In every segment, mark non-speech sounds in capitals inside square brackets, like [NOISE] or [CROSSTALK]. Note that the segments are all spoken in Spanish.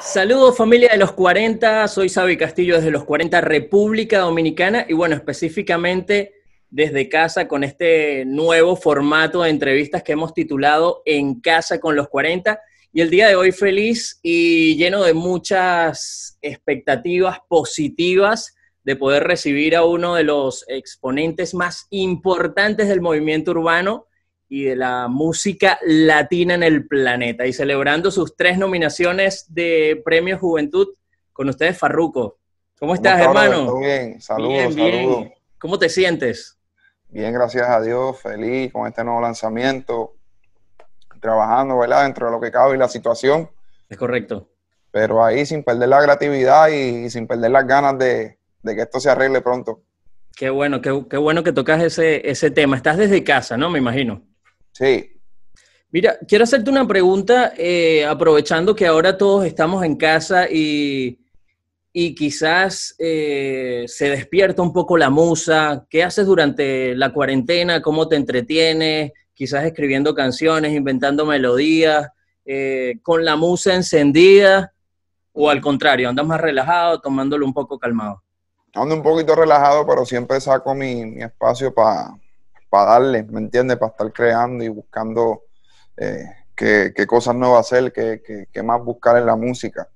Saludos familia de los 40, soy Xavi Castillo desde los 40 República Dominicana y bueno, específicamente desde casa con este nuevo formato de entrevistas que hemos titulado En casa con los 40 y el día de hoy feliz y lleno de muchas expectativas positivas de poder recibir a uno de los exponentes más importantes del movimiento urbano y de la música latina en el planeta. Y celebrando sus tres nominaciones de Premio Juventud con ustedes, Farruco. ¿Cómo estás, hermano? bien, saludos, ¿Cómo te sientes? Bien, gracias a Dios, feliz con este nuevo lanzamiento, trabajando, ¿verdad? Dentro de lo que cabe y la situación. Es correcto. Pero ahí sin perder la creatividad y, sin perder las ganas de, que esto se arregle pronto. Qué bueno, qué, bueno que tocas ese tema. Estás desde casa, ¿no? Me imagino. Sí. Mira, quiero hacerte una pregunta, eh, aprovechando que ahora todos estamos en casa y, quizás eh, se despierta un poco la musa. ¿Qué haces durante la cuarentena? ¿Cómo te entretienes? Quizás escribiendo canciones, inventando melodías, eh, con la musa encendida, o al contrario, andas más relajado, tomándolo un poco calmado. Ando un poquito relajado, pero siempre saco mi, mi espacio para para darle, ¿me entiendes? Para estar creando y buscando eh, qué, cosas nuevas hacer, qué, más buscar en la música.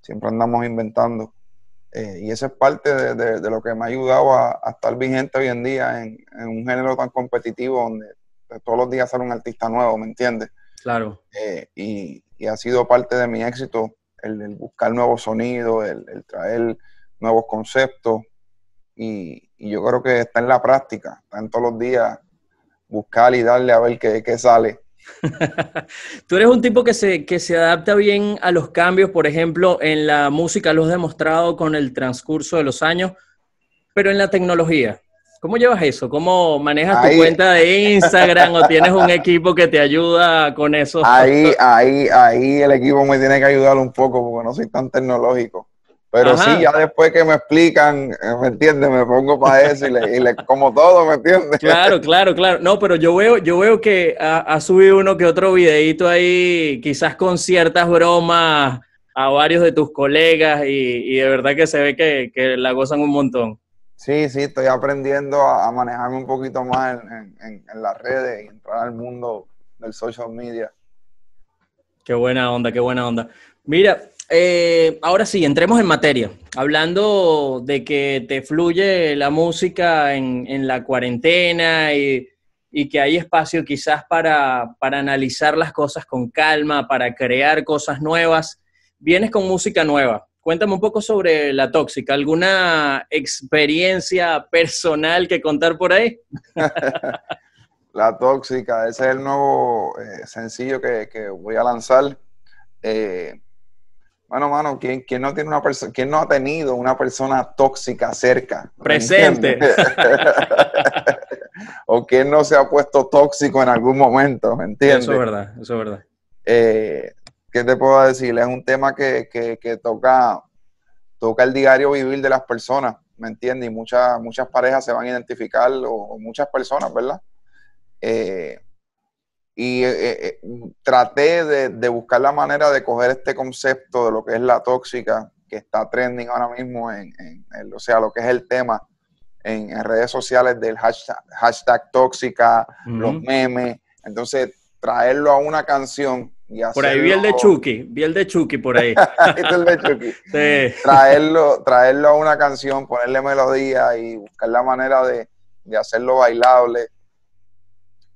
Siempre andamos inventando. Eh, y esa es parte de, lo que me ha ayudado a, estar vigente hoy en día en, un género tan competitivo donde pues, todos los días sale un artista nuevo, ¿me entiendes? Claro. Eh, y, ha sido parte de mi éxito el, buscar nuevos sonidos, el, el traer nuevos conceptos y, y yo creo que está en la práctica, está en todos los días buscar y darle a ver qué, sale. [LAUGHS] Tú eres un tipo que se, que se adapta bien a los cambios, por ejemplo, en la música lo has demostrado con el transcurso de los años, pero en la tecnología, ¿cómo llevas eso? ¿Cómo manejas tu cuenta de Instagram o tienes un equipo que te ayuda con eso? Ahí, ahí, ahí el equipo me tiene que ayudar un poco porque no soy tan tecnológico. Pero sí, ya después que me explican, eh, ¿me entiendes? Me pongo para eso y le, y como todo, ¿me entiendes? Claro, [LAUGHS] claro, claro. No, pero yo veo, yo veo que ha, subido uno que otro videito ahí, quizás con ciertas bromas a varios de tus colegas y, de verdad que se ve que, que, la gozan un montón. Sí, sí, estoy aprendiendo a, manejarme un poquito más en, en las redes y entrar al mundo del social media. Qué buena onda, qué buena onda. Mira, eh, ahora sí, entremos en materia. Hablando de que te fluye la música en, la cuarentena y, que hay espacio quizás para, analizar las cosas con calma, para crear cosas nuevas, vienes con música nueva. Cuéntame un poco sobre La Tóxica. ¿Alguna experiencia personal que contar por ahí? [LAUGHS] la Tóxica, ese es el nuevo eh, sencillo que, voy a lanzar. Eh, Mano, mano, ¿quién, no tiene una no ha tenido una persona tóxica cerca? Presente. [LAUGHS] o quién no se ha puesto tóxico en algún momento, ¿entiendes? Eso es verdad, eso es verdad. Eh, ¿Qué te puedo decir? Es un tema que, que, toca, toca el diario vivir de las personas, ¿me entiendes? Y muchas, muchas parejas se van a identificar, o, o muchas personas, ¿verdad? Eh, y eh, eh, traté de, buscar la manera de coger este concepto de lo que es la tóxica, que está trending ahora mismo en, o sea, lo que es el tema en, redes sociales del hashtag, tóxica, los memes. Entonces, traerlo a una canción y Por ahí vi el de Chucky, vi el de Chucky por ahí. [LAUGHS] [LAUGHS] Traerlo, traerlo a una canción, ponerle melodía y buscar la manera de hacerlo bailable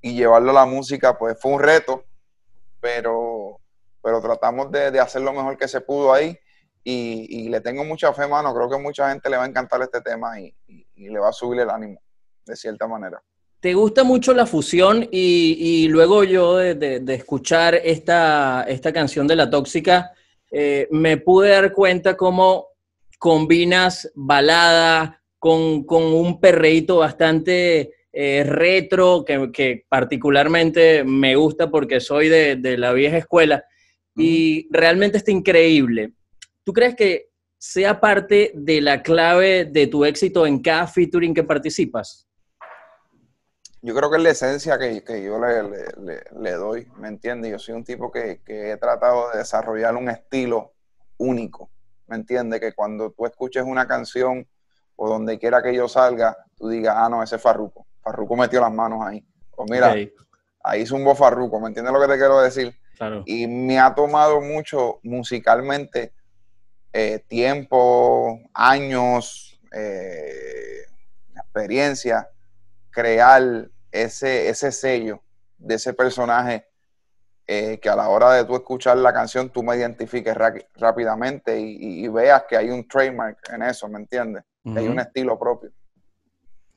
y llevarlo a la música, pues fue un reto, pero, pero tratamos de, hacer lo mejor que se pudo ahí. Y, le tengo mucha fe, mano. Creo que mucha gente le va a encantar este tema y, le va a subir el ánimo, de cierta manera. Te gusta mucho la fusión y, luego yo de, escuchar esta, esta, canción de La Tóxica, eh, me pude dar cuenta cómo combinas balada con, con un perreíto bastante eh, retro, que, particularmente me gusta porque soy de, la vieja escuela, y realmente está increíble. ¿Tú crees que sea parte de la clave de tu éxito en cada featuring que participas? Yo creo que es la esencia que, que yo le, le, doy, ¿me entiendes? Yo soy un tipo que, que he tratado de desarrollar un estilo único, ¿me entiendes? Que cuando tú escuches una canción o donde quiera que yo salga, tú digas, ah, no, ese es Farruko. Farruko metió las manos ahí. Pues mira, ahí ahí un bofarruco, ¿me entiendes lo que te quiero decir? Y me ha tomado mucho musicalmente eh, tiempo, años, eh, experiencia, crear ese, ese sello de ese personaje eh, que a la hora de tú escuchar la canción tú me identifiques rápidamente y, veas que hay un trademark en eso, ¿me entiendes? hay un estilo propio.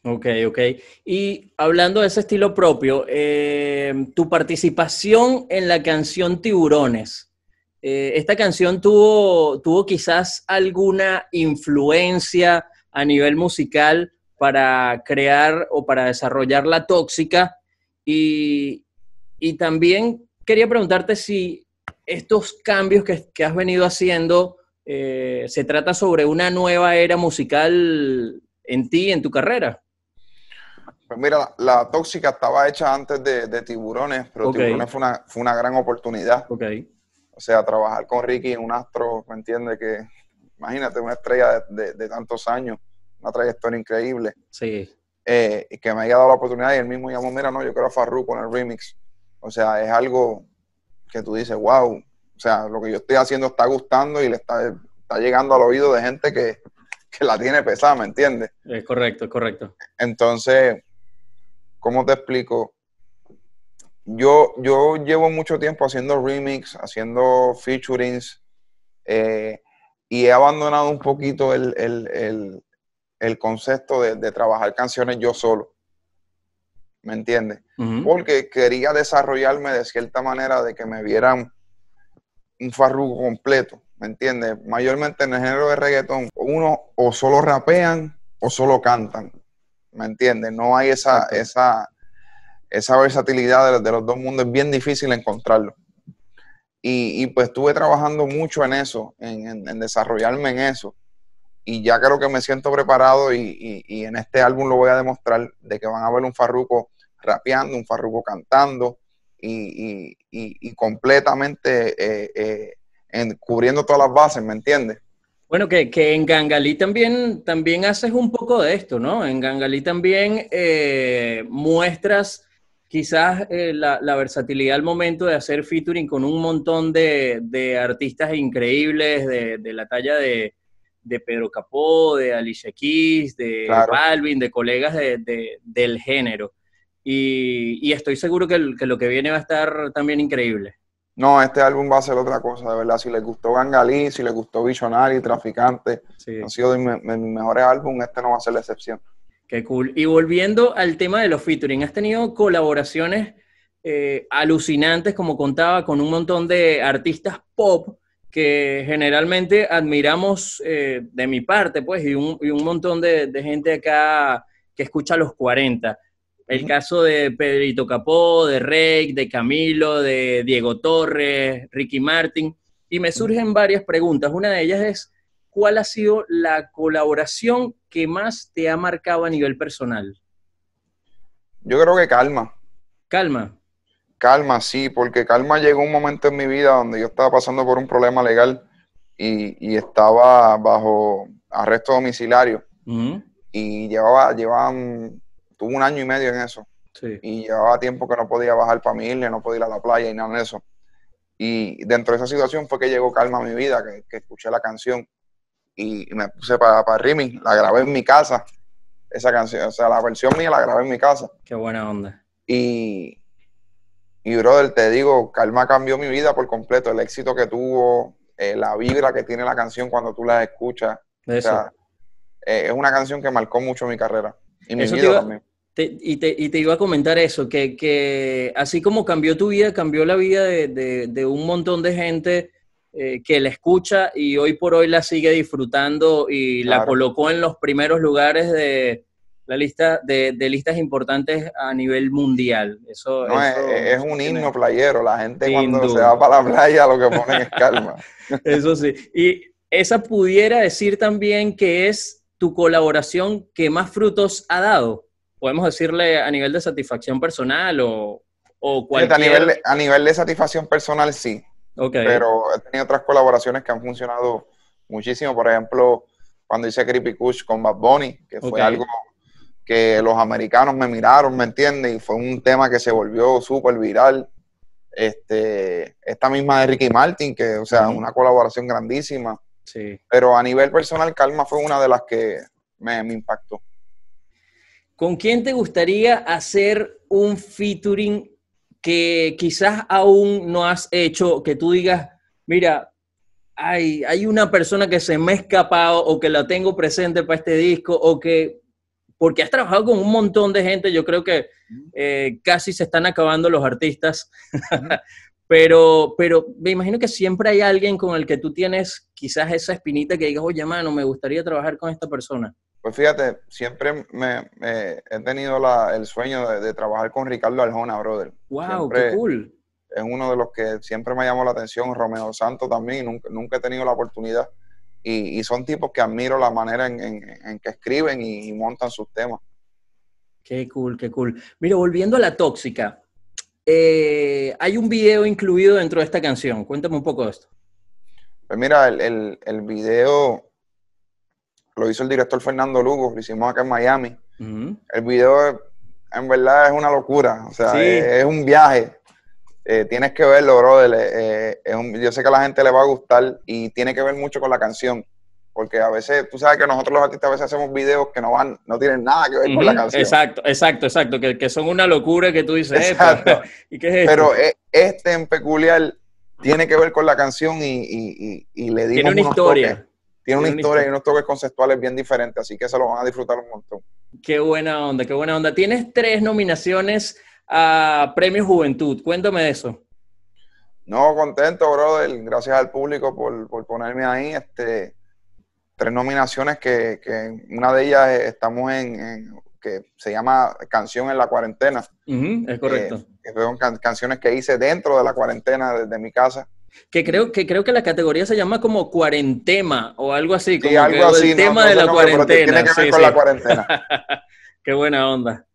Ok, ok. Y hablando de ese estilo propio, eh, tu participación en la canción Tiburones, eh, ¿esta canción tuvo, tuvo quizás alguna influencia a nivel musical para crear o para desarrollar la tóxica? Y, también quería preguntarte si estos cambios que, has venido haciendo eh, se trata sobre una nueva era musical en ti, en tu carrera. Pues mira, la tóxica estaba hecha antes de, Tiburones, pero Tiburones fue una, fue una gran oportunidad. Okay. O sea, trabajar con Ricky en un astro, ¿me entiendes? Que imagínate, una estrella de, tantos años, una trayectoria increíble. Sí. Eh, y que me haya dado la oportunidad y él mismo llamó, mira, no, yo quiero a con el remix. O sea, es algo que tú dices, wow, o sea, lo que yo estoy haciendo está gustando y le está, llegando al oído de gente que, que la tiene pesada, ¿me entiendes? Es correcto, es correcto. Entonces, ¿cómo te explico? Yo, yo llevo mucho tiempo haciendo remix, haciendo featurings, eh, y he abandonado un poquito el, el, el, concepto de, trabajar canciones yo solo. ¿Me entiendes? Porque quería desarrollarme de cierta manera de que me vieran un farruco completo. ¿Me entiendes? Mayormente en el género de reggaetón, uno o solo rapean o solo cantan. ¿me entiendes? No hay esa, esa, esa versatilidad de los, dos mundos, es bien difícil encontrarlo. Y, y pues estuve trabajando mucho en eso, en, en, desarrollarme en eso. Y ya creo que me siento preparado y, y, y, en este álbum lo voy a demostrar de que van a ver un farruco rapeando, un farruco cantando y, completamente eh, eh, en, cubriendo todas las bases, ¿me entiendes? Bueno, que, en Gangalí también, también haces un poco de esto, ¿no? En Gangalí también eh, muestras quizás eh, la, versatilidad al momento de hacer featuring con un montón de, artistas increíbles de, la talla de, Pedro Capó, de Alicia Keys, de Balvin, de colegas del género. Y, estoy seguro que lo que viene va a estar también increíble. No, este álbum va a ser otra cosa, de verdad. Si les gustó Gangalí, si les gustó Visionary, Traficante, ha han sido de mis mejores álbumes, este no va a ser la excepción. Qué cool. Y volviendo al tema de los featuring, has tenido colaboraciones eh, alucinantes, como contaba, con un montón de artistas pop que generalmente admiramos eh, de mi parte, pues, y un, montón de, gente acá que escucha los 40. El caso de Pedrito Capó, de Rey, de Camilo, de Diego Torres, Ricky Martin. Y me surgen varias preguntas. Una de ellas es, ¿cuál ha sido la colaboración que más te ha marcado a nivel personal? Yo creo que Calma. Calma. Calma, sí, porque Calma llegó un momento en mi vida donde yo estaba pasando por un problema legal y, estaba bajo arresto domiciliario. Y llevaba, llevaban Tuve un año y medio en eso. Y llevaba tiempo que no podía bajar familia, no podía ir a la playa y nada de eso. Y dentro de esa situación fue que llegó Calma a mi vida, que, escuché la canción y me puse para, Rimi, la grabé en mi casa, esa canción, o sea, la versión mía la grabé en mi casa. Qué buena onda. Y, y brother, te digo, Calma cambió mi vida por completo, el éxito que tuvo, eh, la vibra que tiene la canción cuando tú la escuchas. Eh, es una canción que marcó mucho mi carrera. Y te iba, a comentar eso, que, así como cambió tu vida, cambió la vida de, un montón de gente eh, que la escucha y hoy por hoy la sigue disfrutando y la colocó en los primeros lugares de la lista de, listas importantes a nivel mundial. Eso, es, un himno playero, la gente cuando se va para la playa lo que pone es calma. [LAUGHS] eso sí, y esa pudiera decir también que es tu colaboración que más frutos ha dado? Podemos decirle a nivel de satisfacción personal o, cualquier... A nivel, de, a nivel de satisfacción personal, sí. Pero he tenido otras colaboraciones que han funcionado muchísimo. Por ejemplo, cuando hice Creepy Kush con Bad Bunny, que fue algo que los americanos me miraron, ¿me entiendes? Y fue un tema que se volvió súper viral. Este, esta misma de Ricky Martin, que, o sea, una colaboración grandísima. Pero a nivel personal, Calma fue una de las que me, impactó. ¿Con quién te gustaría hacer un featuring que quizás aún no has hecho, que tú digas, mira, hay, hay una persona que se me ha escapado o que la tengo presente para este disco o que, porque has trabajado con un montón de gente, yo creo que eh, casi se están acabando los artistas [LAUGHS] Pero, pero me imagino que siempre hay alguien con el que tú tienes quizás esa espinita que digas, oye, mano, me gustaría trabajar con esta persona. Pues fíjate, siempre me, he tenido el sueño de, trabajar con Ricardo Arjona, brother. ¡Wow! ¡Qué cool! Es uno de los que siempre me llamó la atención, Romeo Santo también, nunca, he tenido la oportunidad. Y, son tipos que admiro la manera en, que escriben y, y, montan sus temas. ¡Qué cool, qué cool! Mira, volviendo a la tóxica, eh, hay un video incluido dentro de esta canción. Cuéntame un poco de esto. Pues mira, el, video lo hizo el director Fernando Lugo, lo hicimos acá en Miami. El video en verdad es una locura, o sea, es, un viaje. Eh, tienes que verlo, brother. Eh, yo sé que a la gente le va a gustar y tiene que ver mucho con la canción porque a veces, tú sabes que nosotros los artistas a veces hacemos videos que no van, no tienen nada que ver con la canción. Exacto, exacto, exacto, que, que, son una locura que tú dices exacto. [LAUGHS] ¿Y qué es esto? Pero e, este en peculiar tiene que ver con la canción y, y, y, y le dimos Tiene una historia. Tiene, una historia, y unos toques conceptuales bien diferentes, así que se lo van a disfrutar un montón. Qué buena onda, qué buena onda. Tienes tres nominaciones a Premio Juventud, cuéntame de eso. No, contento, brother, gracias al público por, por ponerme ahí, este tres nominaciones que, una de ellas eh, estamos en, que se llama Canción en la cuarentena. es eh, correcto. que son canciones que hice dentro de la cuarentena desde mi casa. Que creo, que creo que la categoría se llama como cuarentema o algo así, sí, algo que, así, el tema de la cuarentena. Tiene que ver con la cuarentena. [LAUGHS] Qué buena onda.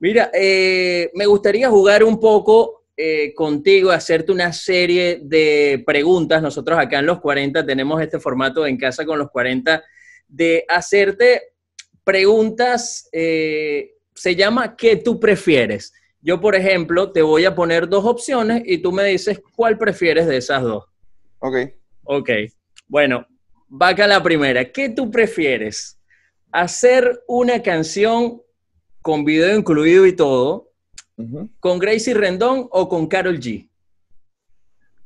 Mira, eh, me gustaría jugar un poco eh, contigo, hacerte una serie de preguntas. Nosotros acá en los 40 tenemos este formato en casa con los 40 de hacerte preguntas, eh, se llama ¿qué tú prefieres? Yo, por ejemplo, te voy a poner dos opciones y tú me dices cuál prefieres de esas dos. Ok. Ok. Bueno, va acá la primera. ¿Qué tú prefieres? ¿Hacer una canción con video incluido y todo? ¿Con Gracie Rendón o con Carol G?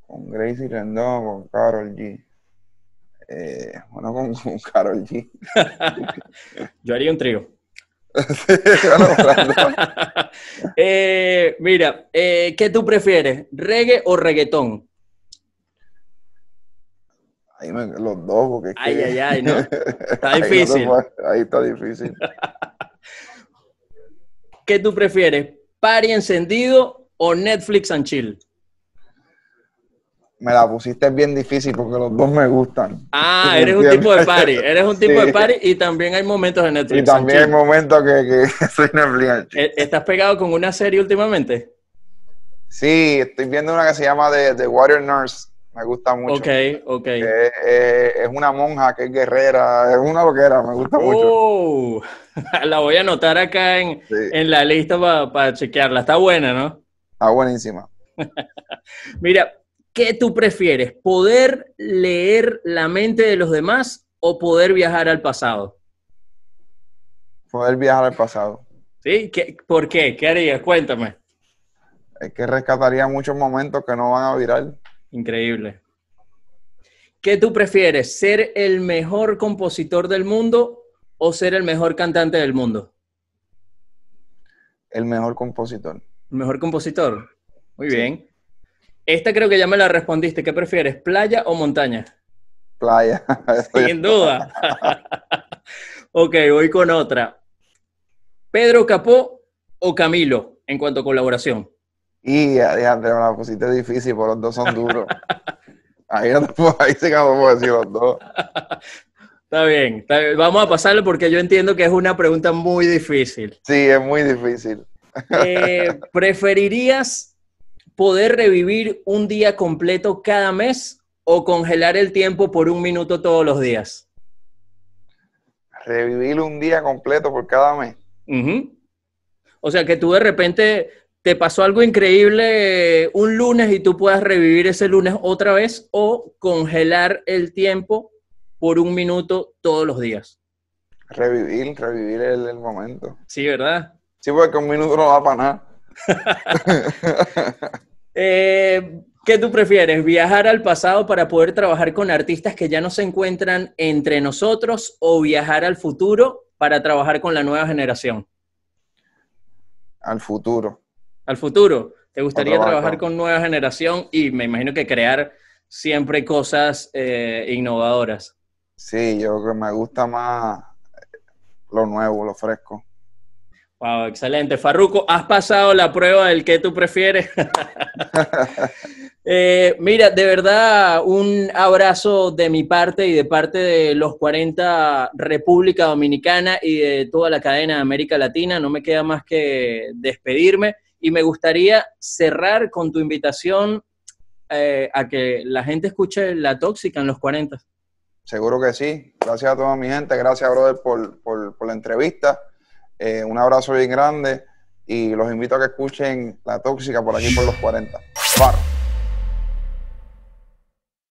Con Gracie Rendón, o con Carol G. Eh, bueno, con, Carol G. [LAUGHS] Yo haría un trío. [LAUGHS] [LAUGHS] Eh, mira, eh, ¿qué tú prefieres? ¿Reggae o reggaetón? Ahí los dos, porque. Es ay, que... ay, ay, no. Está difícil. ahí está difícil. ¿Qué tú prefieres? Party encendido o Netflix and chill? Me la pusiste bien difícil porque los dos me gustan. Ah, eres un tipo de party. Eres un tipo de party y también hay momentos de Netflix. Y también hay momentos que, [LAUGHS] soy Netflix. ¿Estás pegado con una serie últimamente? Sí, estoy viendo una que se llama The Water Nurse me gusta mucho. Ok, ok. Eh, eh, es una monja que es guerrera, es una loquera, me gusta uh, mucho. [LAUGHS] la voy a anotar acá en, la lista para chequearla. Está buena, ¿no? Está buenísima. [LAUGHS] Mira, ¿qué tú prefieres? ¿Poder leer la mente de los demás o poder viajar al pasado? Poder viajar al pasado. ¿Sí? ¿Qué, ¿Por ¿Qué harías? Cuéntame. Es que rescataría muchos momentos que no van a virar. Increíble. ¿Qué tú prefieres? ¿Ser el mejor compositor del mundo o ser el mejor cantante del mundo? El mejor compositor. El mejor compositor. Muy bien. Esta creo que ya me la respondiste. ¿Qué prefieres? ¿Playa o montaña? Playa. [LAUGHS] Sin duda. [LAUGHS] ok, voy con otra. ¿Pedro Capó o Camilo en cuanto a colaboración? Y Alejandro, me la pusiste difícil, porque los dos son duros. [LAUGHS] ahí, no se decir los dos. Está bien, vamos a pasarlo porque yo entiendo que es una pregunta muy difícil. Sí, es muy difícil. Eh, [LAUGHS] ¿Preferirías poder revivir un día completo cada mes o congelar el tiempo por un minuto todos los días? Revivir un día completo por cada mes. O sea, que tú de repente te pasó algo increíble eh, un lunes y tú puedas revivir ese lunes otra vez o congelar el tiempo por un minuto todos los días. Revivir, revivir el, momento. Sí, ¿verdad? Sí, porque un minuto no va para nada. [LAUGHS] Eh, ¿Qué tú prefieres? ¿Viajar al pasado para poder trabajar con artistas que ya no se encuentran entre nosotros o viajar al futuro para trabajar con la nueva generación? Al futuro al futuro. ¿Te gustaría trabajar con nueva generación y me imagino que crear siempre cosas eh, innovadoras? Sí, yo creo que me gusta más lo nuevo, lo fresco. Wow, excelente. Farruco, has pasado la prueba del que tú prefieres. [LAUGHS] Eh, mira, de verdad, un abrazo de mi parte y de parte de los 40 República Dominicana y de toda la cadena de América Latina. No me queda más que despedirme. Y me gustaría cerrar con tu invitación eh, a que la gente escuche La Tóxica en los 40. Seguro que sí. Gracias a toda mi gente. Gracias, brother, por, por, la entrevista. Eh, un abrazo bien grande y los invito a que escuchen La Tóxica por aquí por los 40.